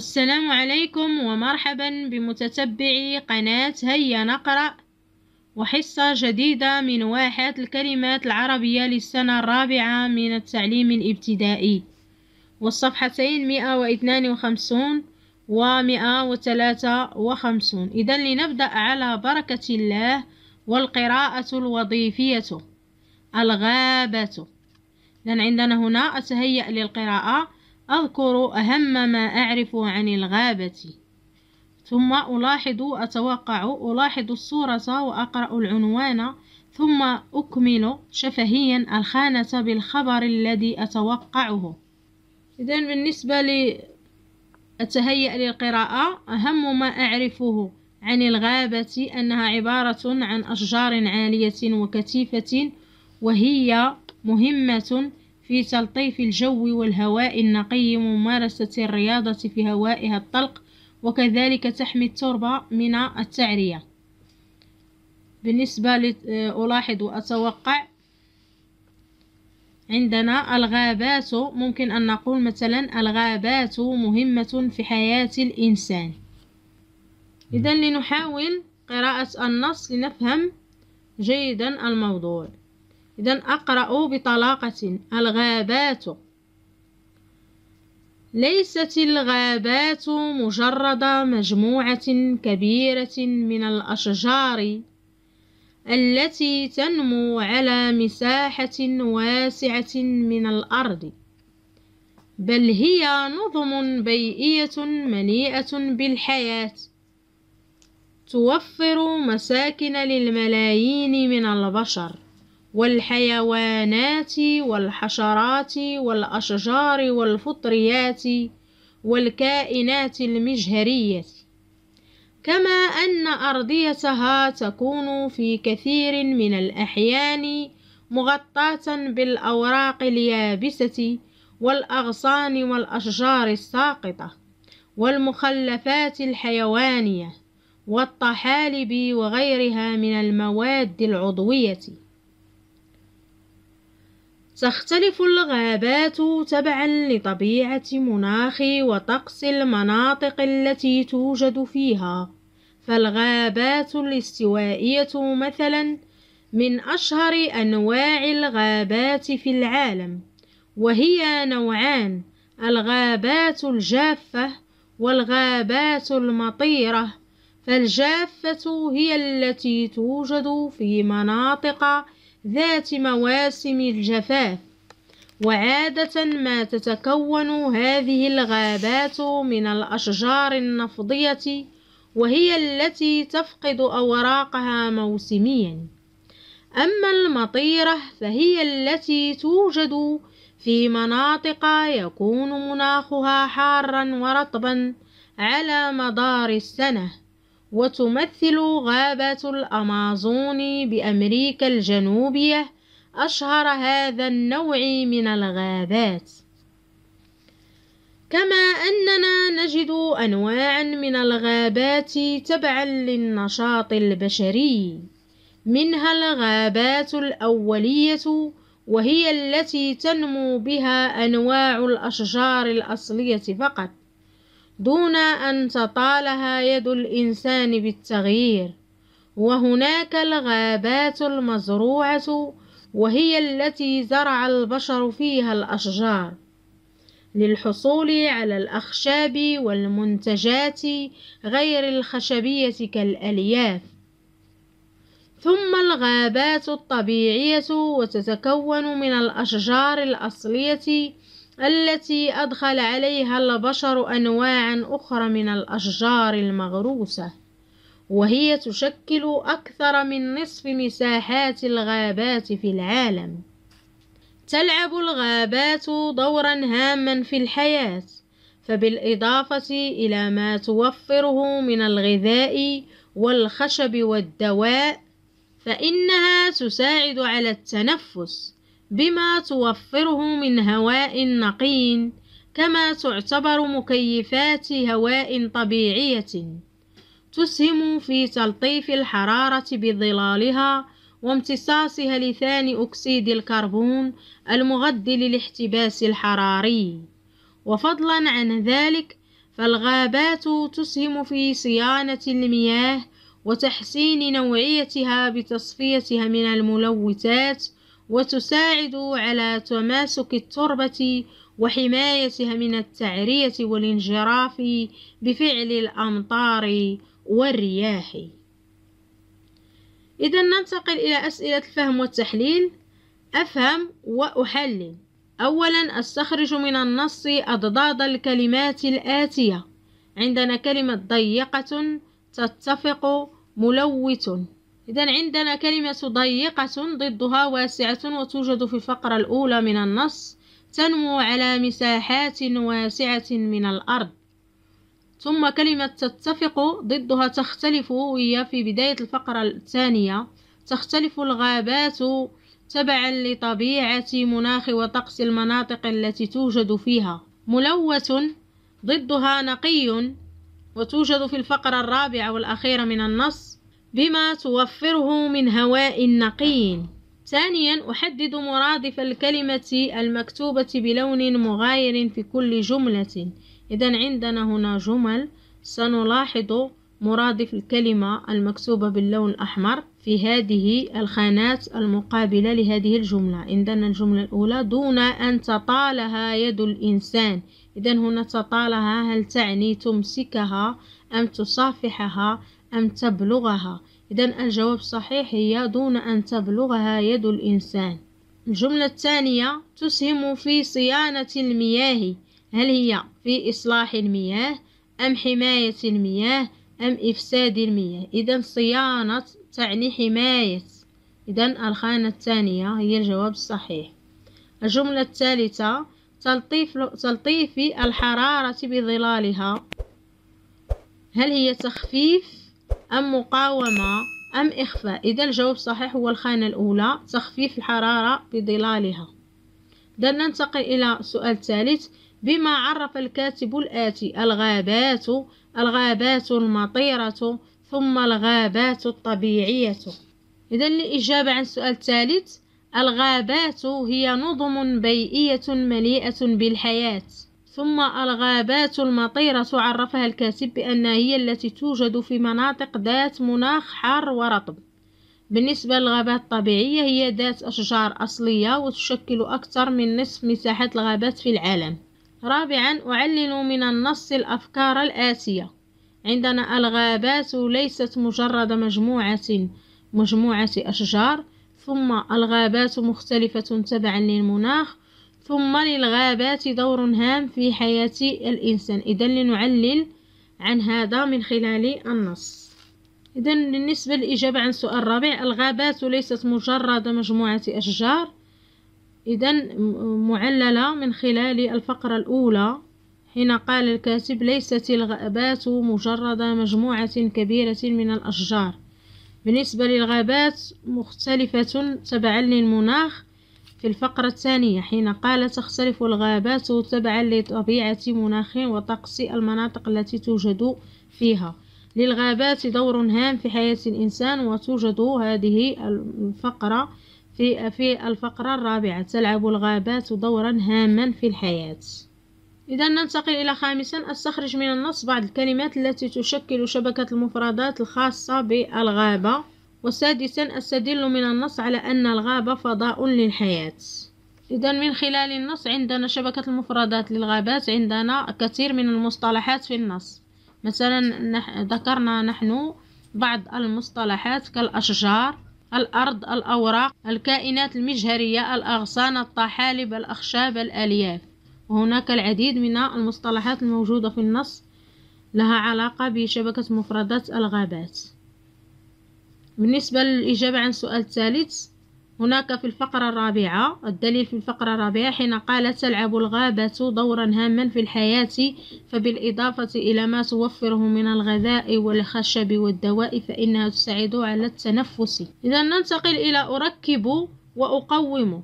السلام عليكم ومرحبا بمتتبعي قناة هيا نقرأ وحصة جديدة من واحد الكلمات العربية للسنة الرابعة من التعليم الابتدائي والصفحتين مئة واثنان وخمسون ومئة وثلاثة وخمسون إذا لنبدأ على بركة الله والقراءة الوظيفية الغابة إذا عندنا هنا أتهيأ للقراءة أذكر أهم ما أعرف عن الغابة ثم ألاحظ أتوقع ألاحظ الصورة وأقرأ العنوان ثم أكمل شفهيا الخانة بالخبر الذي أتوقعه إذا بالنسبة لي أتهيأ للقراءة أهم ما أعرفه عن الغابة أنها عبارة عن أشجار عالية وكثيفة وهي مهمة في تلطيف الجو والهواء النقي ممارسة الرياضة في هوائها الطلق وكذلك تحمي التربة من التعرية بالنسبة آه، ألاحظ وأتوقع عندنا الغابات ممكن أن نقول مثلا الغابات مهمة في حياة الإنسان إذا لنحاول قراءة النص لنفهم جيدا الموضوع إذا أقرأ بطلاقة الغابات ليست الغابات مجرد مجموعة كبيرة من الأشجار التي تنمو على مساحة واسعة من الأرض بل هي نظم بيئية مليئة بالحياة توفر مساكن للملايين من البشر والحيوانات والحشرات والأشجار والفطريات والكائنات المجهرية كما أن أرضيتها تكون في كثير من الأحيان مغطاة بالأوراق اليابسة والأغصان والأشجار الساقطة والمخلفات الحيوانية والطحالب وغيرها من المواد العضوية تختلف الغابات تبعا لطبيعة مناخ وطقس المناطق التي توجد فيها فالغابات الاستوائية مثلا من أشهر أنواع الغابات في العالم وهي نوعان الغابات الجافة والغابات المطيرة فالجافة هي التي توجد في مناطق ذات مواسم الجفاف وعادة ما تتكون هذه الغابات من الأشجار النفضية وهي التي تفقد أوراقها موسميا أما المطيرة فهي التي توجد في مناطق يكون مناخها حارا ورطبا على مدار السنه وتمثل غابة الأمازون بأمريكا الجنوبية أشهر هذا النوع من الغابات كما أننا نجد أنواعا من الغابات تبعا للنشاط البشري منها الغابات الأولية وهي التي تنمو بها أنواع الأشجار الأصلية فقط دون أن تطالها يد الإنسان بالتغيير وهناك الغابات المزروعة وهي التي زرع البشر فيها الأشجار للحصول على الأخشاب والمنتجات غير الخشبية كالألياف ثم الغابات الطبيعية وتتكون من الأشجار الأصلية التي أدخل عليها البشر أنواعا أخرى من الأشجار المغروسة وهي تشكل أكثر من نصف مساحات الغابات في العالم تلعب الغابات دورا هاما في الحياة فبالإضافة إلى ما توفره من الغذاء والخشب والدواء فإنها تساعد على التنفس بما توفره من هواء نقي كما تعتبر مكيفات هواء طبيعية تسهم في تلطيف الحرارة بظلالها وامتصاصها لثاني أكسيد الكربون المغذي للاحتباس الحراري وفضلا عن ذلك فالغابات تسهم في صيانة المياه وتحسين نوعيتها بتصفيتها من الملوثات وتساعد على تماسك التربة وحمايتها من التعرية والانجراف بفعل الأمطار والرياح إذا ننتقل إلى أسئلة الفهم والتحليل أفهم وأحلل أولا أستخرج من النص أضداد الكلمات الآتية عندنا كلمة ضيقة تتفق ملوث إذا عندنا كلمة ضيقة ضدها واسعة وتوجد في الفقرة الأولى من النص تنمو على مساحات واسعة من الأرض ثم كلمة تتفق ضدها تختلف وهي في بداية الفقرة الثانية تختلف الغابات تبعا لطبيعة مناخ وطقس المناطق التي توجد فيها ملوث ضدها نقي وتوجد في الفقرة الرابعة والأخيرة من النص بما توفره من هواء نقي ثانيا أحدد مرادف الكلمة المكتوبة بلون مغاير في كل جملة إذا عندنا هنا جمل سنلاحظ مرادف الكلمة المكتوبة باللون الأحمر في هذه الخانات المقابلة لهذه الجملة عندنا الجملة الأولى دون أن تطالها يد الإنسان إذا هنا تطالها هل تعني تمسكها أم تصافحها أم تبلغها إذا الجواب الصحيح هي دون أن تبلغها يد الإنسان الجملة الثانية تسهم في صيانة المياه هل هي في إصلاح المياه أم حماية المياه أم إفساد المياه إذا صيانة تعني حماية إذا الخانة الثانية هي الجواب الصحيح الجملة الثالثة تلطيف, تلطيف الحرارة بظلالها هل هي تخفيف أم مقاومة أم إخفاء إذا الجواب صحيح هو الخانة الأولى تخفيف الحرارة بظلالها إذا ننتقل إلى السؤال الثالث بما عرف الكاتب الآتي الغابات الغابات المطيرة ثم الغابات الطبيعية إذا الإجابة عن السؤال الثالث الغابات هي نظم بيئية مليئة بالحياة ثم الغابات المطيرة عرفها الكاتب بأنها هي التي توجد في مناطق ذات مناخ حار ورطب بالنسبة للغابات الطبيعية هي ذات أشجار أصلية وتشكل أكثر من نصف مساحة الغابات في العالم رابعا أعلن من النص الأفكار الآتية عندنا الغابات ليست مجرد مجموعة مجموعة أشجار ثم الغابات مختلفة تبعا للمناخ ثم للغابات دور هام في حياة الإنسان إذا لنعلل عن هذا من خلال النص إذا بالنسبة للإجابة عن السؤال الرابع الغابات ليست مجرد مجموعة أشجار إذا معللة من خلال الفقرة الأولى حين قال الكاتب ليست الغابات مجرد مجموعة كبيرة من الأشجار بالنسبة للغابات مختلفة تبعا للمناخ في الفقرة الثانية حين قال تختلف الغابات تبعا لطبيعة مناخ وطقس المناطق التي توجد فيها للغابات دور هام في حياة الإنسان وتوجد هذه الفقرة في في الفقرة الرابعة تلعب الغابات دورا هاما في الحياة إذا ننتقل إلى خامسا استخرج من النص بعض الكلمات التي تشكل شبكة المفردات الخاصة بالغابة وسادسا أستدل من النص على أن الغابة فضاء للحياة إذا من خلال النص عندنا شبكة المفردات للغابات عندنا كثير من المصطلحات في النص مثلا نح ذكرنا نحن بعض المصطلحات كالأشجار الأرض الأوراق الكائنات المجهرية الأغصان الطحالب الأخشاب الألياف وهناك العديد من المصطلحات الموجودة في النص لها علاقة بشبكة مفردات الغابات بالنسبة للإجابة عن السؤال الثالث هناك في الفقرة الرابعة الدليل في الفقرة الرابعة حين قال تلعب الغابة دورا هاما في الحياة فبالإضافة إلى ما توفره من الغذاء والخشب والدواء فإنها تساعد على التنفس إذا ننتقل إلى أركب وأقوم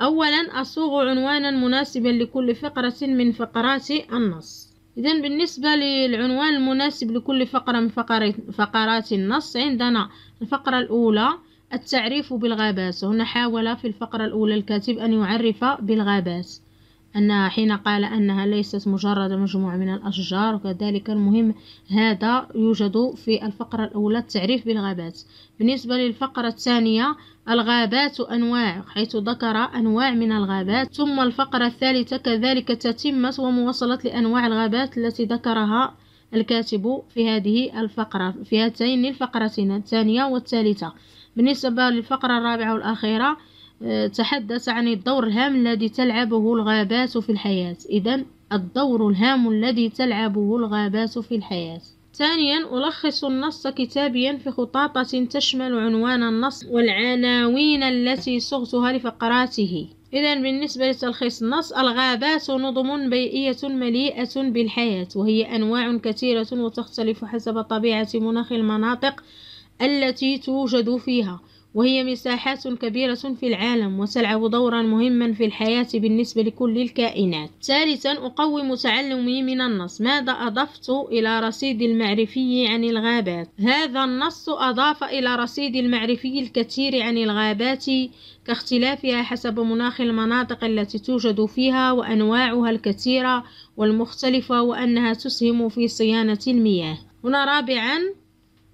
أولا أصوغ عنوانا مناسبا لكل فقرة من فقرات النص إذا بالنسبة للعنوان المناسب لكل فقرة من فقرات النص عندنا الفقرة الأولى التعريف بالغابات هنا حاول في الفقرة الأولى الكاتب أن يعرف بالغابات أنها حين قال أنها ليست مجرد مجموعة من الأشجار وكذلك المهم هذا يوجد في الفقرة الأولى التعريف بالغابات بالنسبة للفقرة الثانية الغابات أنواع حيث ذكر أنواع من الغابات ثم الفقرة الثالثة كذلك تتمة ومواصلة لأنواع الغابات التي ذكرها الكاتب في هذه الفقرة في هاتين الفقرتين الثانية والثالثة بالنسبة للفقرة الرابعة والأخيرة تحدث عن الدور الهام الذي تلعبه الغابات في الحياة إذا الدور الهام الذي تلعبه الغابات في الحياة ثانيا ألخص النص كتابيا في خطاطة تشمل عنوان النص والعناوين التي صغتها لفقراته إذا بالنسبة لتلخيص النص الغابات نظم بيئية مليئة بالحياة وهي أنواع كثيرة وتختلف حسب طبيعة مناخ المناطق التي توجد فيها وهي مساحات كبيرة في العالم وتلعب دورا مهما في الحياة بالنسبة لكل الكائنات ثالثا أقوم تعلمي من النص ماذا أضفت إلى رصيد المعرفي عن الغابات هذا النص أضاف إلى رصيد المعرفي الكثير عن الغابات كاختلافها حسب مناخ المناطق التي توجد فيها وأنواعها الكثيرة والمختلفة وأنها تسهم في صيانة المياه هنا رابعا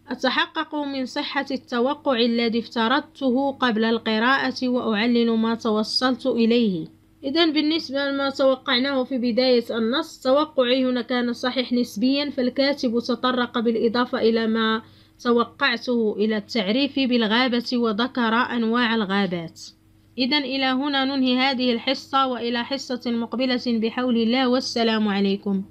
أتحقق من صحة التوقع الذي افترضته قبل القراءة وأعلل ما توصلت إليه إذا بالنسبة لما توقعناه في بداية النص توقعي هنا كان صحيح نسبيا فالكاتب تطرق بالإضافة إلى ما توقعته إلى التعريف بالغابة وذكر أنواع الغابات إذا إلى هنا ننهي هذه الحصة وإلى حصة مقبلة بحول الله والسلام عليكم